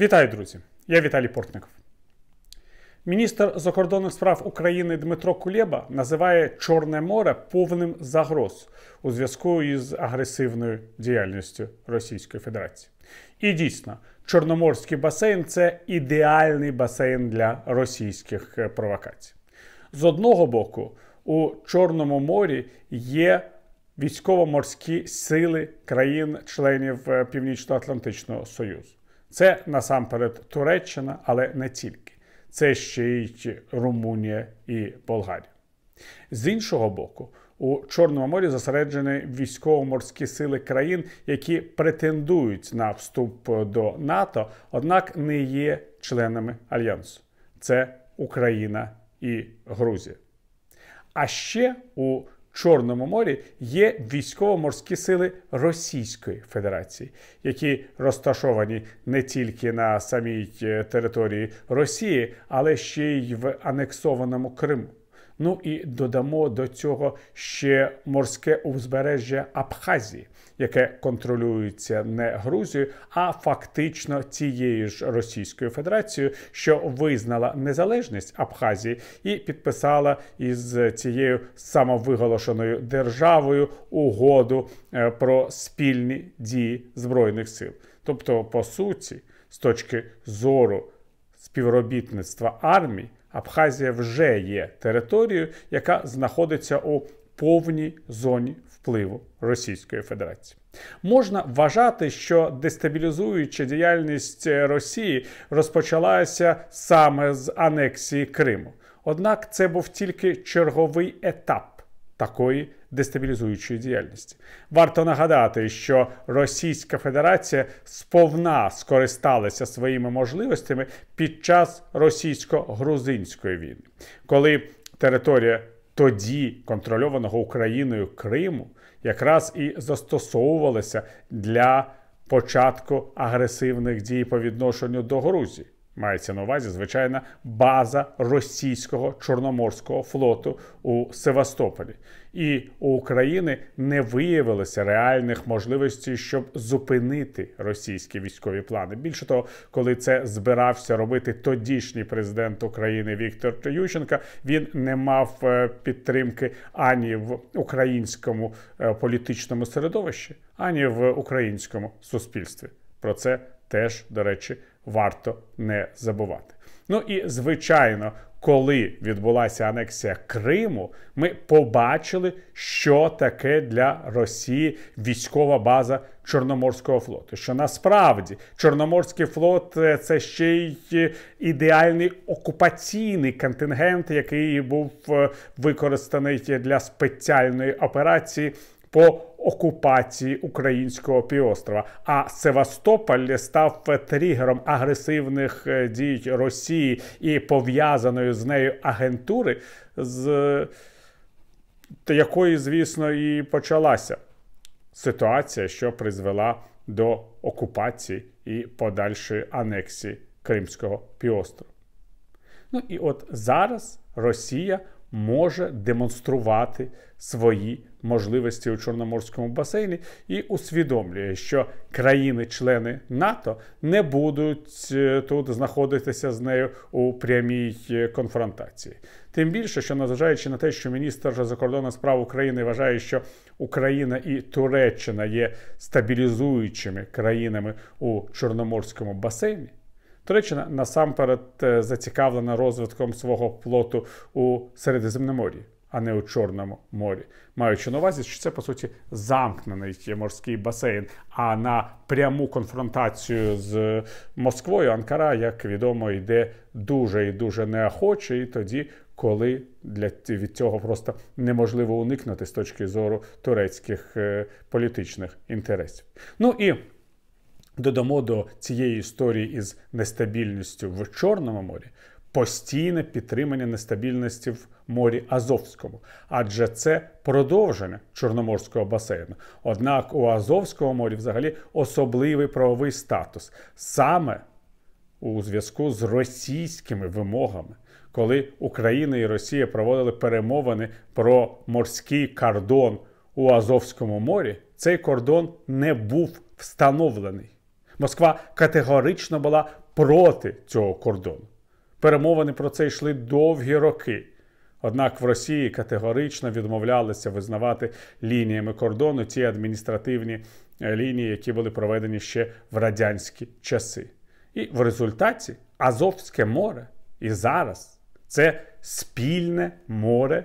Вітаю, друзі! Я Віталій Портников. Міністр закордонних справ України Дмитро Кулєба називає Чорне море повним загроз у зв'язку із агресивною діяльністю Російської Федерації. І дійсно, Чорноморський басейн це ідеальний басейн для російських е, провокацій. З одного боку, у Чорному морі є військово-морські сили країн-членів е, Північно-Атлантичного Союзу. Це насамперед Туреччина, але не тільки. Це ще й Румунія і Болгарія. З іншого боку, у Чорному морі зосереджені військово-морські сили країн, які претендують на вступ до НАТО, однак не є членами альянсу. Це Україна і Грузія. А ще у Чорному морі є військово-морські сили Російської Федерації, які розташовані не тільки на самій е, території Росії, але ще й в анексованому Криму. Ну і додамо до цього ще морське узбережжя Абхазії, яке контролюється не Грузією, а фактично цією ж Російською Федерацією, що визнала незалежність Абхазії і підписала із цією самовиголошеною державою угоду е, про спільні дії збройних сил. Тобто, по суті, з точки зору співробітництва армії. Абхазія вже є територією, яка знаходиться у повній зоні впливу Російської Федерації. Можна вважати, що дестабілізуюча діяльність Росії розпочалася саме з анексії Криму. Однак це був тільки черговий етап такої дестабілізуючої діяльності. Варто нагадати, що Російська Федерація сповна скористалася своїми можливостями під час російсько-грузинської війни, коли територія тоді контрольованого Україною Криму якраз і застосовувалася для початку агресивних дій по відношенню до Грузії. Мається на увазі звичайна база російського чорноморського флоту у Севастополі, і у України не виявилося реальних можливостей, щоб зупинити російські військові плани. Більше того, коли це збирався робити тодішній президент України Віктор Ющенка, він не мав е, підтримки ані в українському е, політичному середовищі, ані в українському суспільстві. Про це теж, до речі, варто не забувати. Ну і звичайно, коли відбулася анексія Криму, ми побачили, що таке для Росії військова база Чорноморського флоту. Що насправді Чорноморський флот це ще й ідеальний окупаційний контингент, який був е, використаний для спеціальної операції по окупації українського півострова. А Севастополь став тригером агресивних е, дій Росії і пов'язаної з нею агентури, з якої, звісно, і почалася ситуація, що призвела до окупації і подальшої анексії Кримського півострова. Ну і от зараз Росія може демонструвати свої можливості у Чорноморському басейні і усвідомлює, що країни-члени НАТО не будуть е, тут знаходитися з нею у прямій е, конфронтації. Тим більше, що незважаючи на те, що міністр закордонних справ України вважає, що Україна і Туреччина є стабілізуючими країнами у Чорноморському басейні. Туреччина насамперед е, зацікавлена розвитком свого флоту у Середземномор'ї. А не у Чорному морі, маючи на увазі, що це по суті замкнений морський басейн. А на пряму конфронтацію з Москвою Анкара, як відомо, йде дуже і дуже неохоче, і тоді, коли для від цього просто неможливо уникнути з точки зору турецьких е, політичних інтересів. Ну і додамо до цієї історії із нестабільністю в Чорному морі постійне підтримання нестабільності в морі Азовському, адже це продовження Чорноморського басейну. Однак у Азовському морі взагалі особливий правовий статус саме у зв'язку з російськими вимогами. Коли Україна і Росія проводили перемовини про морський кордон у Азовському морі, цей кордон не був встановлений. Москва категорично була проти цього кордону. Перемовини про це йшли довгі роки. Однак в Росії категорично відмовлялися визнавати лініями кордону ті адміністративні е, лінії, які були проведені ще в радянські часи. І в результаті Азовське море і зараз це спільне море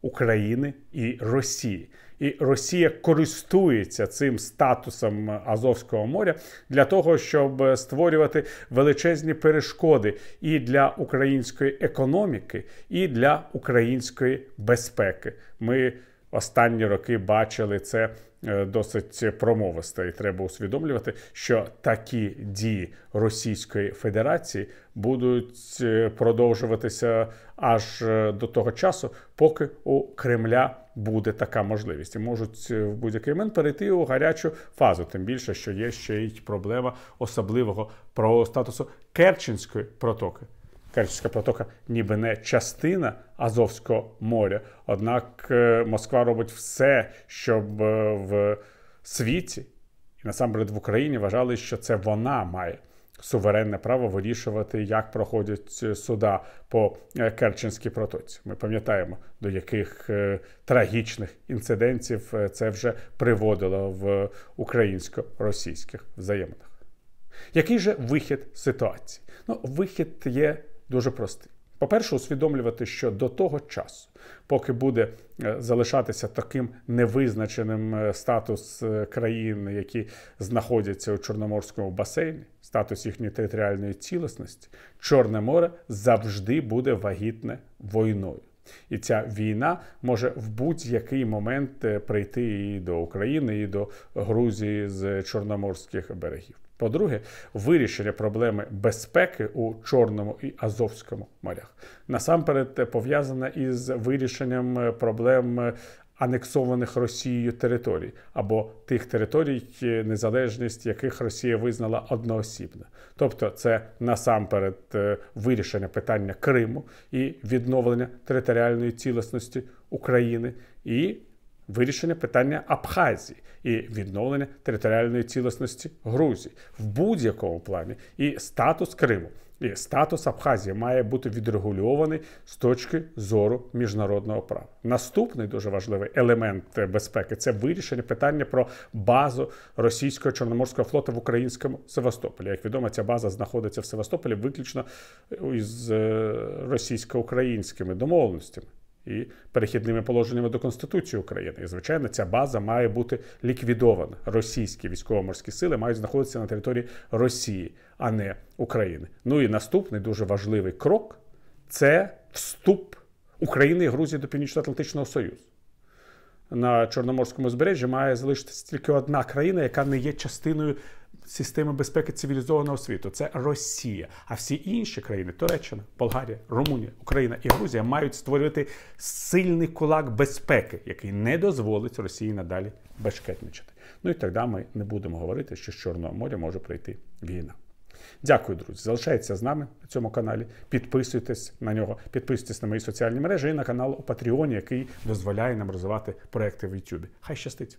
України і Росії і Росія користується цим статусом Азовського моря для того, щоб створювати величезні перешкоди і для української економіки, і для української безпеки. Ми останні роки бачили це Е, досить промовиста, і треба усвідомлювати, що такі дії Російської Федерації будуть е, продовжуватися аж е, до того часу, поки у Кремля буде така можливість, і можуть в будь-який момент перейти у гарячу фазу. Тим більше, що є ще й проблема особливого правового статусу Керченської протоки. Керченська протока ніби не частина Азовського моря. Однак е, Москва робить все, щоб е, в світі і насамперед в Україні вважали, що це вона має суверенне право вирішувати, як проходять е, суда по Керченській протоці. Ми пам'ятаємо, до яких трагічних інцидентів це вже приводило в українсько-російських взаєминах. Який же вихід ситуації? Ну, вихід є дуже простий. По-перше, усвідомлювати, що до того часу, поки буде е, залишатися таким невизначеним е, статус е, країн, які знаходяться у Чорноморському басейні, статус їхньої територіальної цілісності, Чорне море завжди буде вагітне війною. І ця війна може в будь-який момент прийти і до України, і до Грузії з Чорноморських берегів. По-друге, вирішення проблеми безпеки у Чорному і Азовському морях насамперед пов'язане із вирішенням е, проблем е, анексованих Росією територій або тих територій, незалежність яких Росія визнала одноосібно. Тобто, це насамперед е, вирішення питання Криму і відновлення територіальної цілісності України і вирішення питання Абхазії і відновлення територіальної цілісності Грузії в будь-якому плані і статус Криму. І статус Абхазії має бути відрегульований з точки зору міжнародного права. Наступний дуже важливий елемент безпеки це вирішення питання про базу російського чорноморського флоту в українському Севастополі. Як відомо, ця база знаходиться в Севастополі виключно із е, російсько-українськими домовленостями і перехідними положеннями до Конституції України. І звичайно, ця база має бути ліквідована. Російські військово-морські сили мають знаходитися на території Росії, а не України. Ну і наступний дуже важливий крок це вступ України і Грузії до Північно-Атлантичного Союзу. На Чорноморському збережжі має залишитися тільки одна країна, яка не є частиною системи безпеки цивілізованого світу це Росія. А всі інші країни Туреччина, Болгарія, Румунія, Україна і Грузія мають створювати сильний кулак безпеки, який не дозволить Росії надалі бешкетничати. Ну і тоді ми не будемо говорити, що з Чорного моря може прийти війна. Дякую, друзі. Залишайтеся з нами на цьому каналі. Підписуйтесь на нього, підписуйтесь на мої соціальні мережі і на канал у Патреоні, який дозволяє нам розвивати проекти в Ютубі. Хай щастить!